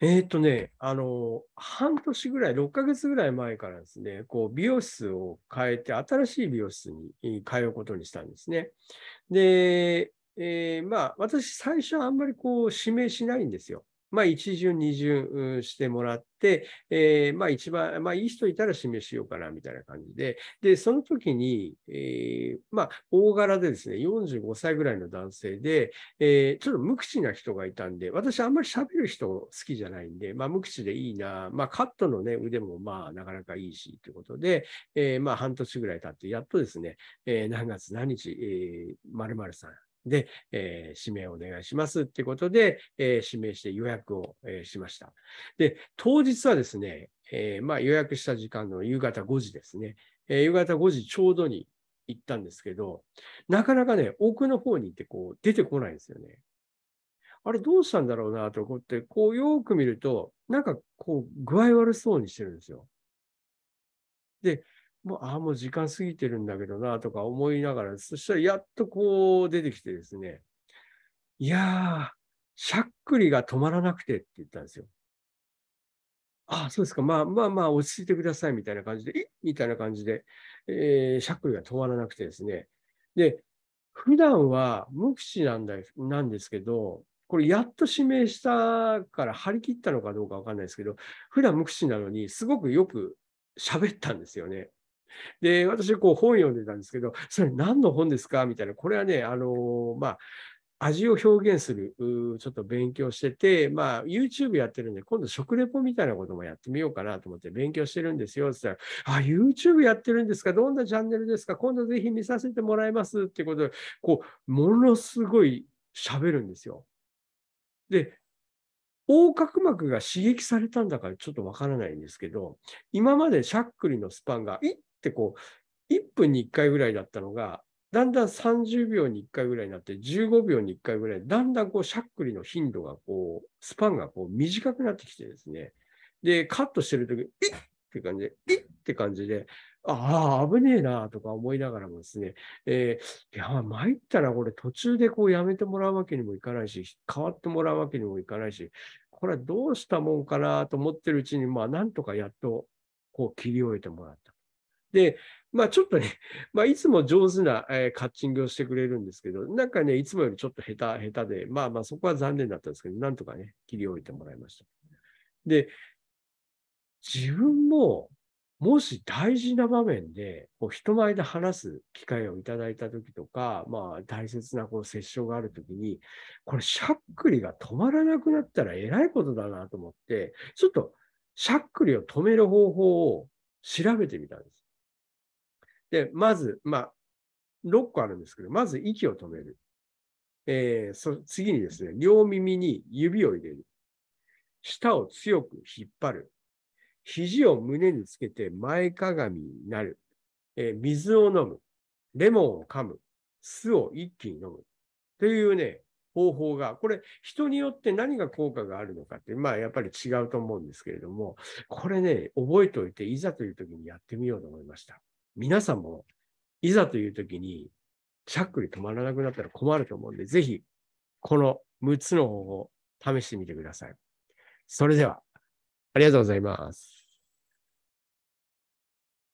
えー、っとね、あの、半年ぐらい、6ヶ月ぐらい前からですね、こう、美容室を変えて、新しい美容室に通うことにしたんですね。で、えー、まあ、私、最初はあんまりこう、指名しないんですよ。まあ、一巡、二巡してもらって、えー、まあ、一番、まあ、いい人いたら示しようかなみたいな感じで、で、その時に、えー、まあ、大柄でですね、45歳ぐらいの男性で、えー、ちょっと無口な人がいたんで、私、あんまり喋る人好きじゃないんで、まあ、無口でいいな、まあ、カットの、ね、腕も、まあ、なかなかいいしということで、えー、まあ、半年ぐらい経って、やっとですね、えー、何月何日、えー、〇〇さん、で、えー、指名お願いしますってことで、えー、指名して予約を、えー、しました。で、当日はですね、えー、まあ、予約した時間の夕方5時ですね、えー、夕方5時ちょうどに行ったんですけど、なかなかね、奥の方に行ってこう出てこないんですよね。あれどうしたんだろうなと思って、こうよく見ると、なんかこう具合悪そうにしてるんですよ。で、もう、ああ、もう時間過ぎてるんだけどな、とか思いながら、そしたらやっとこう出てきてですね、いやー、しゃっくりが止まらなくてって言ったんですよ。ああ、そうですか。まあまあまあ、落ち着いてくださいみたいな感じで、えみたいな感じで、えー、しゃっくりが止まらなくてですね。で、普段は無口なんだなんですけど、これやっと指名したから張り切ったのかどうかわかんないですけど、普段無口なのに、すごくよく喋ったんですよね。で、私、こう、本読んでたんですけど、それ何の本ですかみたいな、これはね、あの、まあ、味を表現する、ちょっと勉強してて、まあ、YouTube やってるんで、今度食レポみたいなこともやってみようかなと思って勉強してるんですよ、っつったら、あ、YouTube やってるんですかどんなチャンネルですか今度ぜひ見させてもらいますっていうことで、こう、ものすごい喋るんですよ。で、横隔膜が刺激されたんだからちょっとわからないんですけど、今までしゃっくりのスパンがってこう、1分に1回ぐらいだったのが、だんだん30秒に1回ぐらいになって、15秒に1回ぐらい、だんだんこう、しゃっくりの頻度がこう、スパンがこう、短くなってきてですね。で、カットしてるとき、えっって感じで、いっって感じで、ああ、危ねえなとか思いながらもですね、えー、いや、参ったらこれ途中でこうやめてもらうわけにもいかないし、変わってもらうわけにもいかないし、これはどうしたもんかなと思ってるうちに、まあ、なんとかやっとこう切り終えてもらった。で、まあちょっとね、まあいつも上手な、えー、カッチングをしてくれるんですけど、なんかね、いつもよりちょっと下手、下手で、まあまあそこは残念だったんですけど、なんとかね、切り終えてもらいました。で、自分も、もし大事な場面で、こう人前で話す機会をいただいたときとか、まあ大切なこう接触があるときに、これしゃっくりが止まらなくなったらえらいことだなと思って、ちょっとしゃっくりを止める方法を調べてみたんです。で、まず、まあ、6個あるんですけど、まず息を止める。えー、そ次にですね、両耳に指を入れる。舌を強く引っ張る。肘を胸につけて前かがみになる。えー、水を飲む。レモンを噛む。酢を一気に飲む。というね、方法が、これ人によって何が効果があるのかって、まあやっぱり違うと思うんですけれども、これね、覚えておいて、いざという時にやってみようと思いました。皆さんも、いざという時に、しゃっくり止まらなくなったら困ると思うんで、ぜひ、この6つの方法、試してみてください。それでは、ありがとうございます。